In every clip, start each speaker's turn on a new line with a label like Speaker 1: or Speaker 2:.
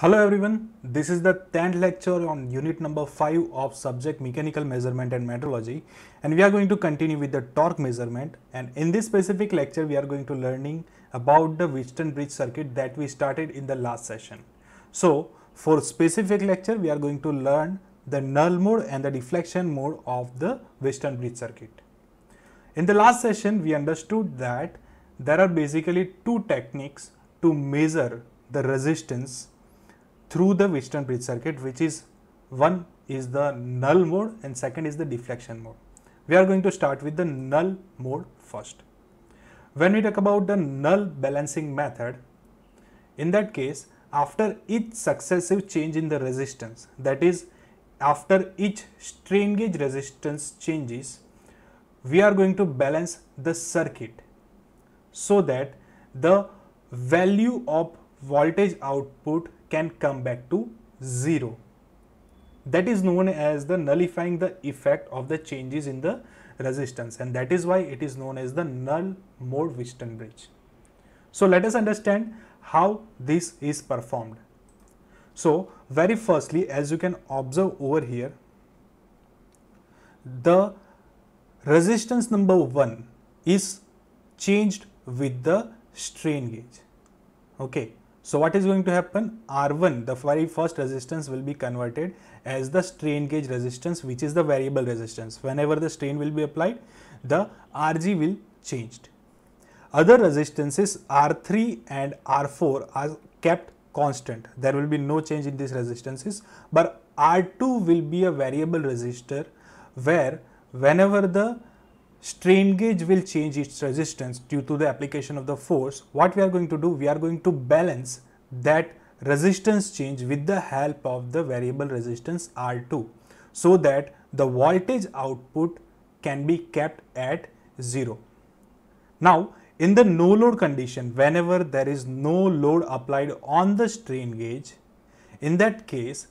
Speaker 1: Hello everyone, this is the 10th lecture on unit number 5 of subject mechanical measurement and metrology and we are going to continue with the torque measurement and in this specific lecture we are going to learning about the Wheatstone bridge circuit that we started in the last session. So for specific lecture we are going to learn the null mode and the deflection mode of the Wheatstone bridge circuit. In the last session we understood that there are basically two techniques to measure the resistance through the Western bridge circuit which is one is the null mode and second is the deflection mode. We are going to start with the null mode first. When we talk about the null balancing method, in that case after each successive change in the resistance that is after each strain gauge resistance changes, we are going to balance the circuit so that the value of voltage output can come back to 0. That is known as the nullifying the effect of the changes in the resistance and that is why it is known as the null mode Wheatstone bridge. So let us understand how this is performed. So very firstly as you can observe over here the resistance number 1 is changed with the strain gauge. Okay. So what is going to happen? R1, the very first resistance will be converted as the strain gauge resistance which is the variable resistance. Whenever the strain will be applied, the Rg will changed. Other resistances R3 and R4 are kept constant. There will be no change in these resistances, but R2 will be a variable resistor where whenever the strain gauge will change its resistance due to the application of the force, what we are going to do? We are going to balance that resistance change with the help of the variable resistance R2 so that the voltage output can be kept at 0. Now, in the no load condition, whenever there is no load applied on the strain gauge, in that case,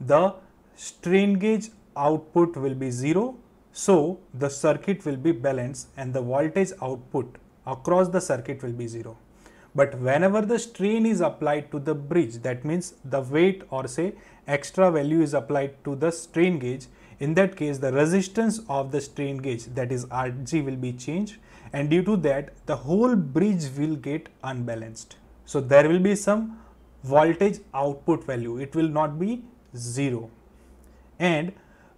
Speaker 1: the strain gauge output will be 0 so the circuit will be balanced and the voltage output across the circuit will be zero. But whenever the strain is applied to the bridge, that means the weight or say extra value is applied to the strain gauge, in that case the resistance of the strain gauge that is Rg will be changed and due to that the whole bridge will get unbalanced. So there will be some voltage output value, it will not be zero. And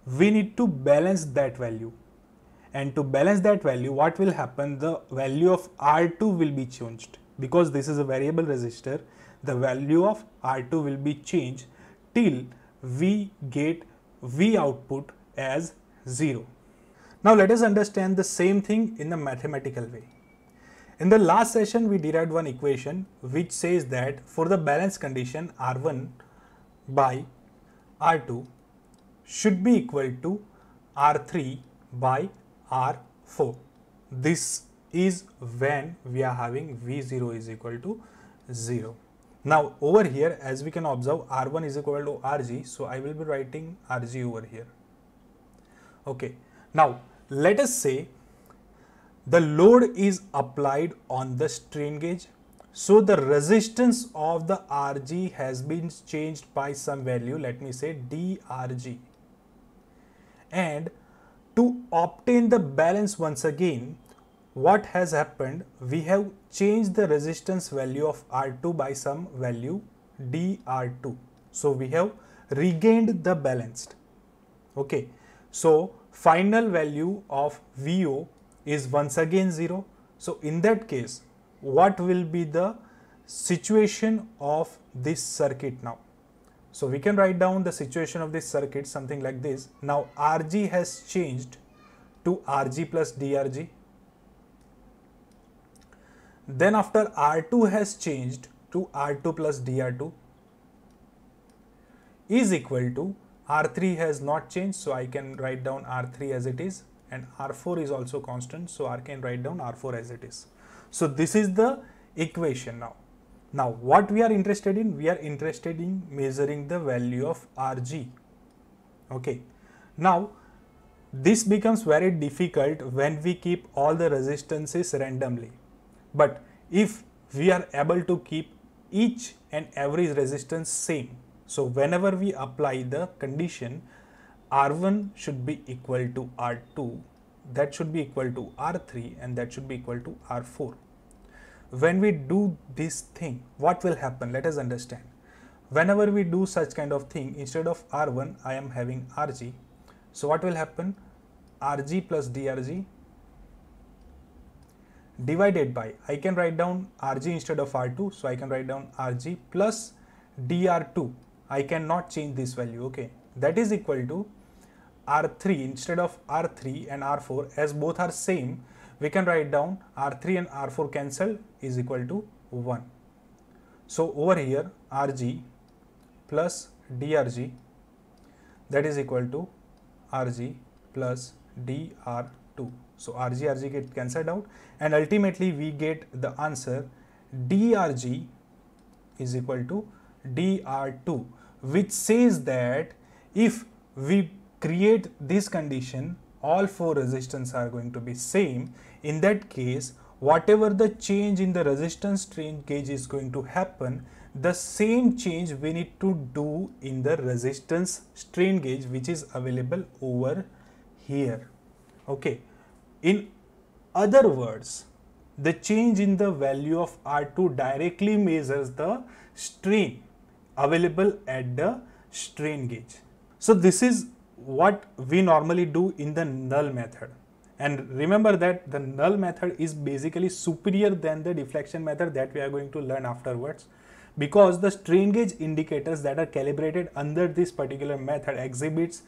Speaker 1: we need to balance that value and to balance that value what will happen the value of r2 will be changed because this is a variable resistor the value of r2 will be changed till we get v output as 0 now let us understand the same thing in a mathematical way in the last session we derived one equation which says that for the balance condition r1 by r2 should be equal to R3 by R4. This is when we are having V0 is equal to 0. Now over here as we can observe R1 is equal to RG. So I will be writing RG over here. Okay. Now let us say the load is applied on the strain gauge. So the resistance of the RG has been changed by some value. Let me say DRG and to obtain the balance once again what has happened we have changed the resistance value of R2 by some value dR2 so we have regained the balanced okay so final value of VO is once again 0 so in that case what will be the situation of this circuit now so we can write down the situation of this circuit something like this. Now Rg has changed to Rg plus Drg. Then after R2 has changed to R2 plus Dr2 is equal to R3 has not changed. So I can write down R3 as it is and R4 is also constant. So I can write down R4 as it is. So this is the equation now. Now, what we are interested in? We are interested in measuring the value of Rg. Okay. Now, this becomes very difficult when we keep all the resistances randomly. But if we are able to keep each and every resistance same, so whenever we apply the condition R1 should be equal to R2, that should be equal to R3 and that should be equal to R4 when we do this thing, what will happen? Let us understand. Whenever we do such kind of thing, instead of R1, I am having RG. So what will happen? RG plus DRG divided by, I can write down RG instead of R2. So I can write down RG plus DR2. I cannot change this value. Okay. That is equal to R3 instead of R3 and R4 as both are same we can write down R3 and R4 cancel is equal to 1. So, over here Rg plus drg that is equal to Rg plus dr2. So, Rg Rg get cancelled out and ultimately we get the answer drg is equal to dr2 which says that if we create this condition all four resistance are going to be same, in that case whatever the change in the resistance strain gauge is going to happen the same change we need to do in the resistance strain gauge which is available over here okay in other words the change in the value of r2 directly measures the strain available at the strain gauge so this is what we normally do in the null method. And remember that the null method is basically superior than the deflection method that we are going to learn afterwards because the strain gauge indicators that are calibrated under this particular method exhibits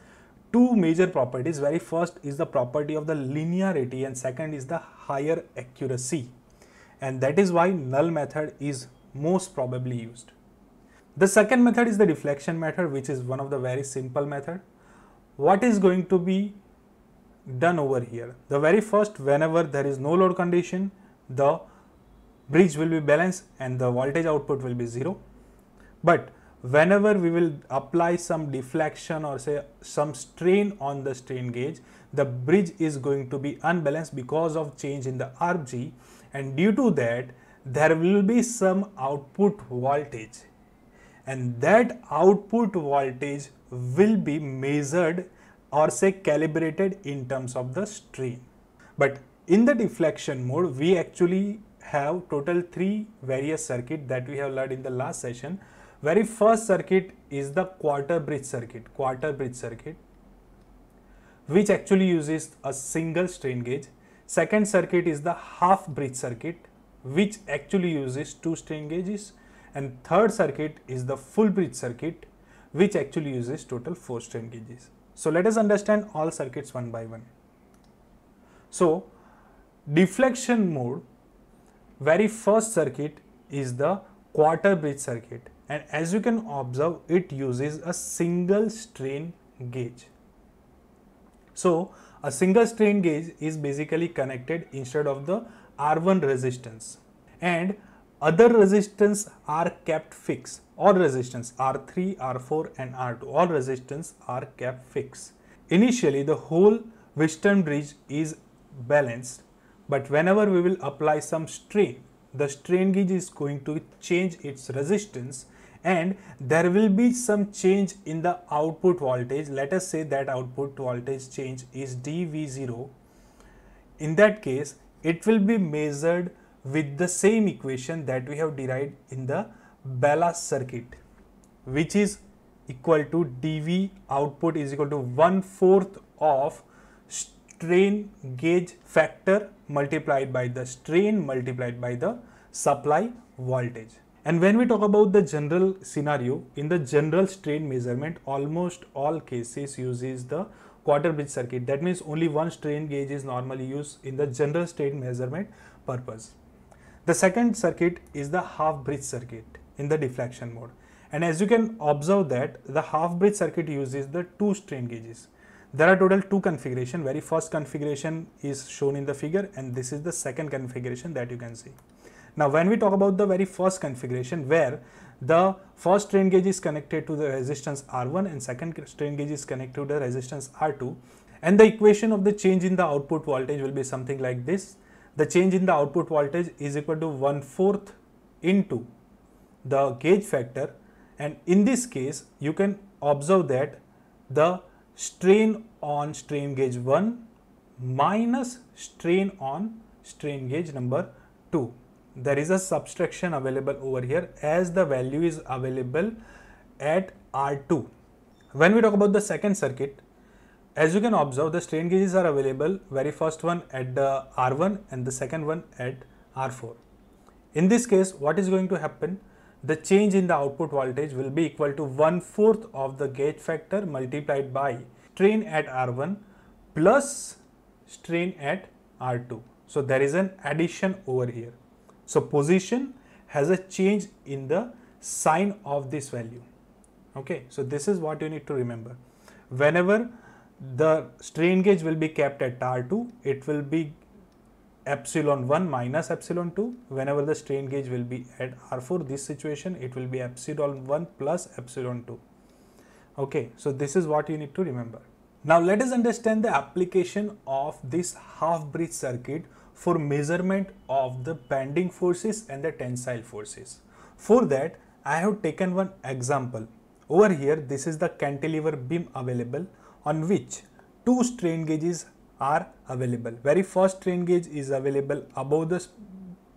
Speaker 1: two major properties. Very first is the property of the linearity and second is the higher accuracy. And that is why null method is most probably used. The second method is the deflection method which is one of the very simple method what is going to be done over here? The very first whenever there is no load condition the bridge will be balanced and the voltage output will be 0. But whenever we will apply some deflection or say some strain on the strain gauge, the bridge is going to be unbalanced because of change in the RG and due to that there will be some output voltage and that output voltage will be measured or say calibrated in terms of the strain. But in the deflection mode, we actually have total three various circuit that we have learned in the last session. Very first circuit is the quarter bridge circuit, quarter bridge circuit, which actually uses a single strain gauge. Second circuit is the half bridge circuit, which actually uses two strain gauges. And third circuit is the full bridge circuit, which actually uses total 4 strain gauges. So let us understand all circuits one by one. So deflection mode very first circuit is the quarter bridge circuit and as you can observe it uses a single strain gauge. So a single strain gauge is basically connected instead of the R1 resistance and other resistance are kept fixed all resistance R3, R4 and R2 all resistance are kept fixed. Initially the whole Western bridge is balanced but whenever we will apply some strain the strain gauge is going to change its resistance and there will be some change in the output voltage let us say that output voltage change is dv0 in that case it will be measured with the same equation that we have derived in the ballast circuit, which is equal to dV output is equal to one fourth of strain gauge factor multiplied by the strain multiplied by the supply voltage. And when we talk about the general scenario, in the general strain measurement, almost all cases uses the quarter bridge circuit. That means only one strain gauge is normally used in the general strain measurement purpose. The second circuit is the half bridge circuit in the deflection mode. And as you can observe that the half bridge circuit uses the two strain gauges. There are total two configuration. Very first configuration is shown in the figure and this is the second configuration that you can see. Now when we talk about the very first configuration where the first strain gauge is connected to the resistance R1 and second strain gauge is connected to the resistance R2 and the equation of the change in the output voltage will be something like this the change in the output voltage is equal to 1 fourth into the gauge factor and in this case you can observe that the strain on strain gauge 1 minus strain on strain gauge number 2. There is a subtraction available over here as the value is available at R2. When we talk about the second circuit, as you can observe, the strain gauges are available, very first one at the R1 and the second one at R4. In this case, what is going to happen? The change in the output voltage will be equal to one fourth of the gauge factor multiplied by strain at R1 plus strain at R2. So there is an addition over here. So position has a change in the sign of this value. Okay, so this is what you need to remember. Whenever the strain gauge will be kept at R2, it will be epsilon 1 minus epsilon 2 whenever the strain gauge will be at R4 this situation it will be epsilon 1 plus epsilon 2 okay so this is what you need to remember now let us understand the application of this half bridge circuit for measurement of the bending forces and the tensile forces for that I have taken one example over here this is the cantilever beam available on which two strain gauges are available. Very first strain gauge is available above the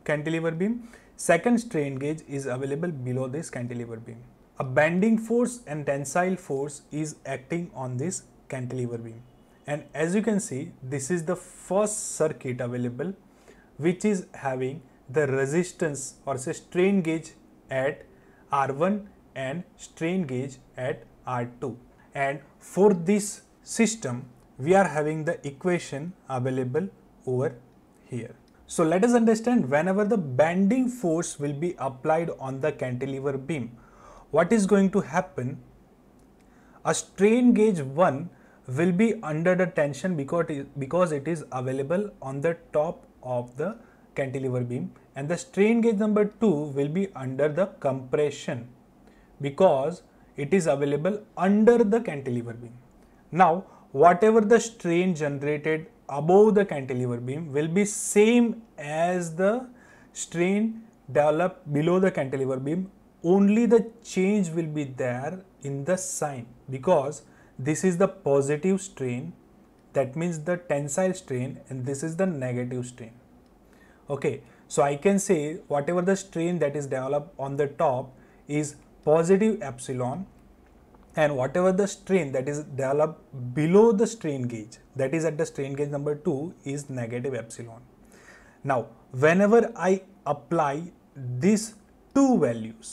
Speaker 1: cantilever beam, second strain gauge is available below this cantilever beam. A bending force and tensile force is acting on this cantilever beam and as you can see this is the first circuit available which is having the resistance or say strain gauge at R1 and strain gauge at R2 and for this system we are having the equation available over here. So let us understand whenever the bending force will be applied on the cantilever beam, what is going to happen? A strain gauge 1 will be under the tension because because it is available on the top of the cantilever beam and the strain gauge number 2 will be under the compression because it is available under the cantilever beam. Now, whatever the strain generated above the cantilever beam will be same as the strain developed below the cantilever beam only the change will be there in the sign because this is the positive strain that means the tensile strain and this is the negative strain okay so i can say whatever the strain that is developed on the top is positive epsilon and whatever the strain that is developed below the strain gauge that is at the strain gauge number 2 is negative epsilon. Now whenever I apply these two values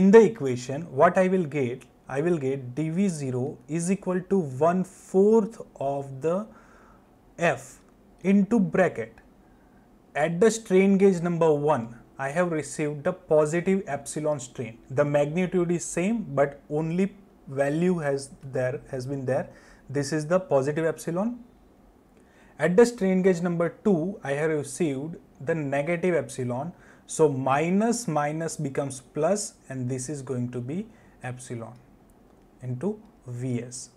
Speaker 1: in the equation what I will get I will get dV0 is equal to one fourth of the F into bracket at the strain gauge number 1 I have received the positive epsilon strain. The magnitude is same, but only value has there has been there. This is the positive epsilon. At the strain gauge number 2, I have received the negative epsilon. So minus minus becomes plus and this is going to be epsilon into Vs.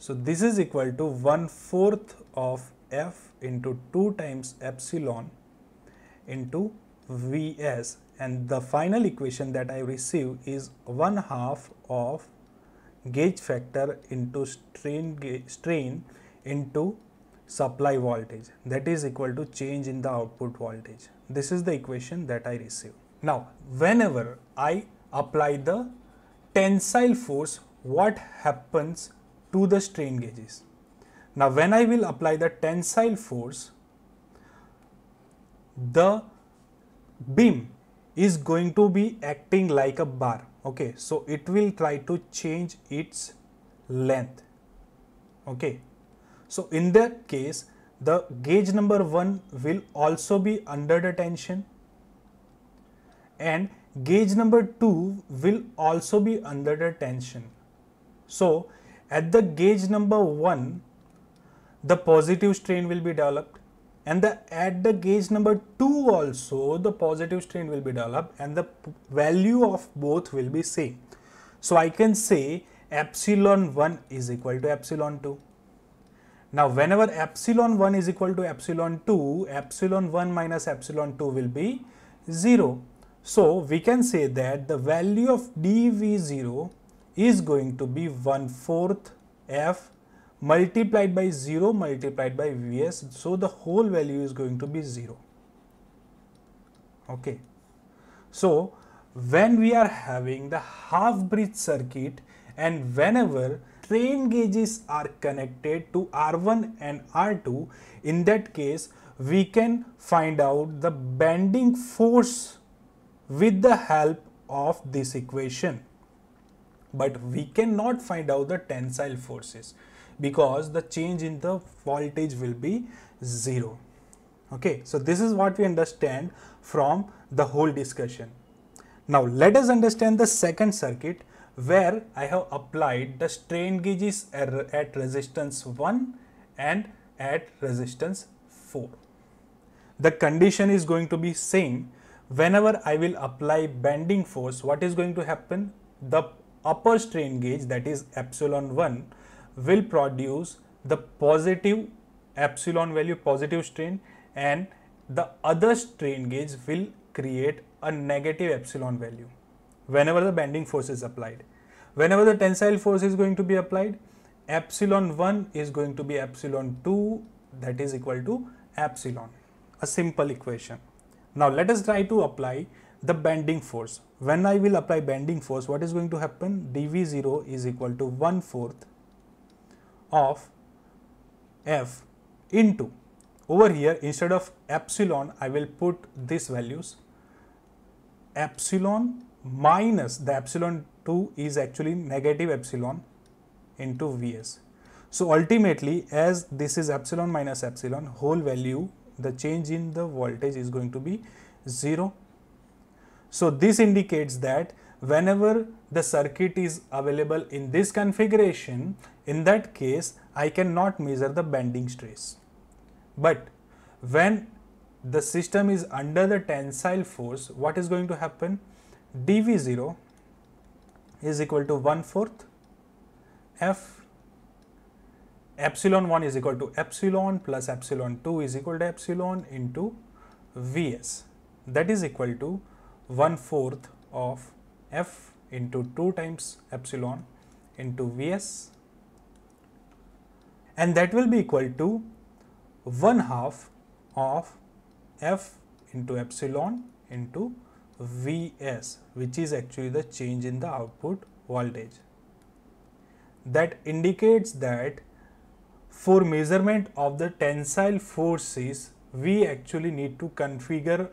Speaker 1: So this is equal to 1 fourth of F into 2 times epsilon into Vs and the final equation that I receive is 1 half of gauge factor into strain, strain into supply voltage that is equal to change in the output voltage. This is the equation that I receive. Now, whenever I apply the tensile force, what happens to the strain gauges? Now, when I will apply the tensile force, the beam is going to be acting like a bar okay so it will try to change its length okay so in that case the gauge number 1 will also be under the tension and gauge number 2 will also be under the tension. So, at the gauge number 1, the positive strain will be developed and the at the gauge number 2 also the positive strain will be developed and the value of both will be same. So, I can say epsilon 1 is equal to epsilon 2. Now, whenever epsilon 1 is equal to epsilon 2, epsilon 1 minus epsilon 2 will be 0. So, we can say that the value of dV0 is going to be 1 fourth f multiplied by 0 multiplied by Vs. So, the whole value is going to be 0. Okay. So, when we are having the half bridge circuit and whenever strain gauges are connected to R1 and R2, in that case we can find out the bending force with the help of this equation. But we cannot find out the tensile forces because the change in the voltage will be 0. Okay, so this is what we understand from the whole discussion. Now let us understand the second circuit where I have applied the strain gauges at resistance 1 and at resistance 4. The condition is going to be same whenever I will apply bending force what is going to happen the upper strain gauge that is epsilon 1 will produce the positive epsilon value positive strain and the other strain gauge will create a negative epsilon value whenever the bending force is applied. Whenever the tensile force is going to be applied, epsilon 1 is going to be epsilon 2 that is equal to epsilon, a simple equation. Now let us try to apply the bending force. When I will apply bending force, what is going to happen? dV0 is equal to 1 fourth of f into over here instead of epsilon I will put these values epsilon minus the epsilon 2 is actually negative epsilon into Vs. So, ultimately as this is epsilon minus epsilon whole value the change in the voltage is going to be 0. So, this indicates that whenever the circuit is available in this configuration in that case, I cannot measure the bending stress. But when the system is under the tensile force, what is going to happen? dV0 is equal to 1 fourth F epsilon 1 is equal to epsilon plus epsilon 2 is equal to epsilon into Vs that is equal to 1 fourth of F into 2 times epsilon into Vs and that will be equal to 1 half of f into epsilon into Vs which is actually the change in the output voltage. That indicates that for measurement of the tensile forces we actually need to configure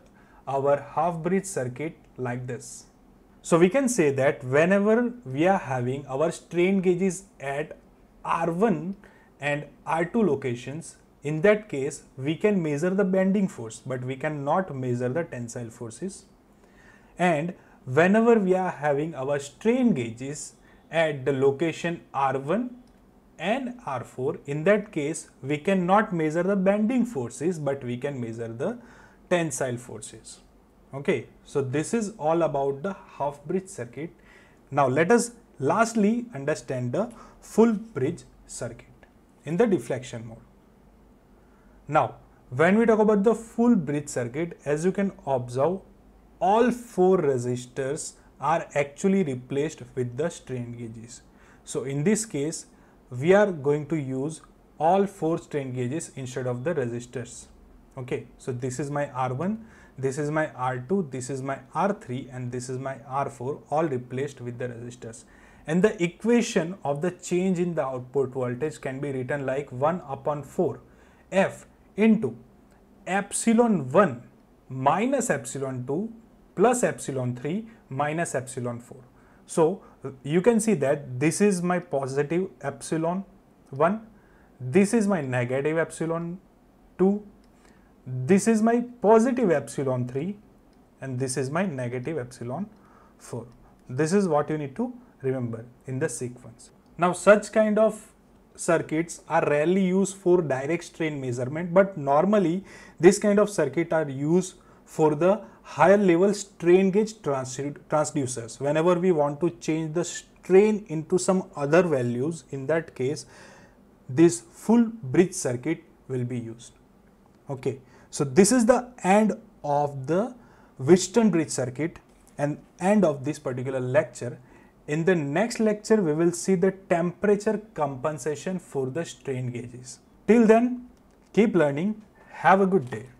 Speaker 1: our half bridge circuit like this. So we can say that whenever we are having our strain gauges at R1 and R2 locations, in that case, we can measure the bending force, but we cannot measure the tensile forces. And whenever we are having our strain gauges at the location R1 and R4, in that case, we cannot measure the bending forces, but we can measure the tensile forces. Okay, so this is all about the half bridge circuit. Now let us lastly understand the full bridge circuit in the deflection mode. Now, when we talk about the full bridge circuit, as you can observe, all four resistors are actually replaced with the strain gauges. So in this case, we are going to use all four strain gauges instead of the resistors. Okay, so this is my R1, this is my R2, this is my R3 and this is my R4 all replaced with the resistors and the equation of the change in the output voltage can be written like 1 upon 4 F into epsilon 1 minus epsilon 2 plus epsilon 3 minus epsilon 4. So, you can see that this is my positive epsilon 1, this is my negative epsilon 2, this is my positive epsilon 3 and this is my negative epsilon 4. This is what you need to remember in the sequence. Now such kind of circuits are rarely used for direct strain measurement but normally this kind of circuit are used for the higher level strain gauge transducers. Whenever we want to change the strain into some other values in that case this full bridge circuit will be used. Okay. So, this is the end of the Wheatstone bridge circuit and end of this particular lecture. In the next lecture, we will see the temperature compensation for the strain gauges. Till then, keep learning. Have a good day.